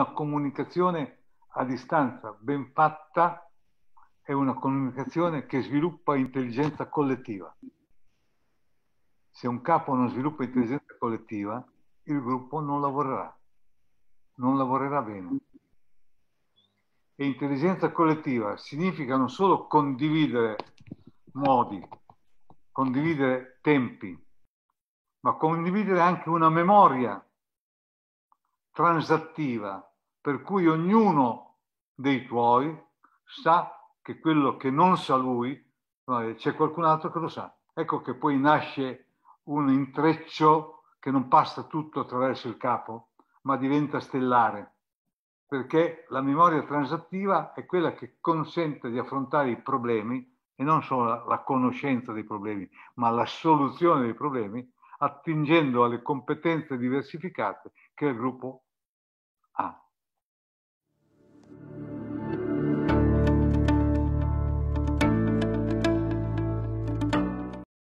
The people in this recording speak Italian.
Una comunicazione a distanza ben fatta è una comunicazione che sviluppa intelligenza collettiva. Se un capo non sviluppa intelligenza collettiva, il gruppo non lavorerà, non lavorerà bene. E intelligenza collettiva significa non solo condividere modi, condividere tempi, ma condividere anche una memoria transattiva per cui ognuno dei tuoi sa che quello che non sa lui c'è qualcun altro che lo sa. Ecco che poi nasce un intreccio che non passa tutto attraverso il capo, ma diventa stellare, perché la memoria transattiva è quella che consente di affrontare i problemi e non solo la, conoscenza dei problemi, ma la soluzione dei problemi, attingendo alle competenze diversificate che il gruppo ha.